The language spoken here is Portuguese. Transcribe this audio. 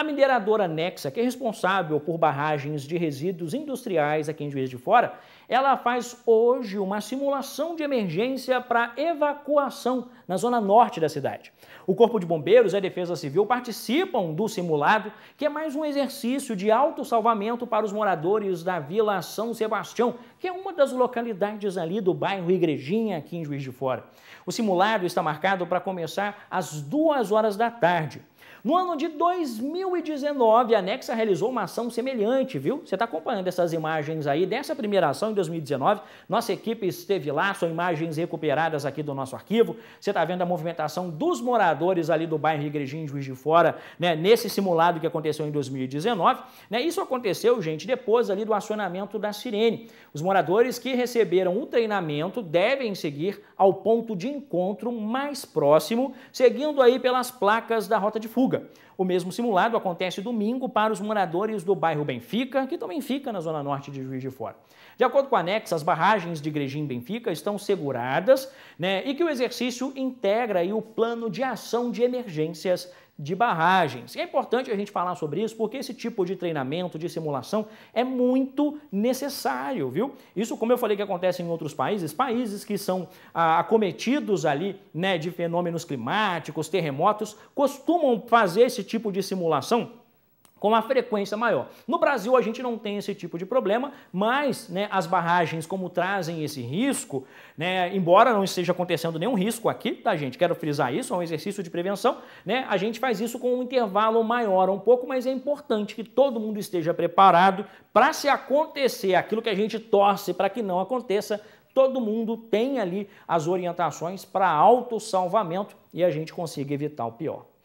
A mineradora Nexa, que é responsável por barragens de resíduos industriais aqui em Juiz de Fora, ela faz hoje uma simulação de emergência para evacuação na zona norte da cidade. O Corpo de Bombeiros e a Defesa Civil participam do simulado, que é mais um exercício de autossalvamento para os moradores da Vila São Sebastião, que é uma das localidades ali do bairro Igrejinha, aqui em Juiz de Fora. O simulado está marcado para começar às duas horas da tarde. No ano de 2019, a Nexa realizou uma ação semelhante, viu? Você está acompanhando essas imagens aí dessa primeira ação em 2019. Nossa equipe esteve lá, são imagens recuperadas aqui do nosso arquivo. Você está vendo a movimentação dos moradores ali do bairro Igrejinha Juiz de Fora, né? Nesse simulado que aconteceu em 2019. Né? Isso aconteceu, gente, depois ali do acionamento da sirene. Os moradores que receberam o treinamento devem seguir ao ponto de encontro mais próximo, seguindo aí pelas placas da rota de fuga. O mesmo simulado acontece domingo para os moradores do bairro Benfica, que também fica na zona norte de Juiz de Fora. De acordo com a anexa, as barragens de Igrejinha Benfica estão seguradas né, e que o exercício integra aí o plano de ação de emergências de barragens. E é importante a gente falar sobre isso porque esse tipo de treinamento, de simulação, é muito necessário, viu? Isso, como eu falei que acontece em outros países, países que são ah, acometidos ali né, de fenômenos climáticos, terremotos, costumam fazer esse tipo de simulação com a frequência maior. No Brasil a gente não tem esse tipo de problema, mas né, as barragens como trazem esse risco, né, embora não esteja acontecendo nenhum risco aqui, tá gente? Quero frisar isso, é um exercício de prevenção, né? A gente faz isso com um intervalo maior um pouco, mas é importante que todo mundo esteja preparado para se acontecer aquilo que a gente torce para que não aconteça, todo mundo tem ali as orientações para autossalvamento e a gente consiga evitar o pior.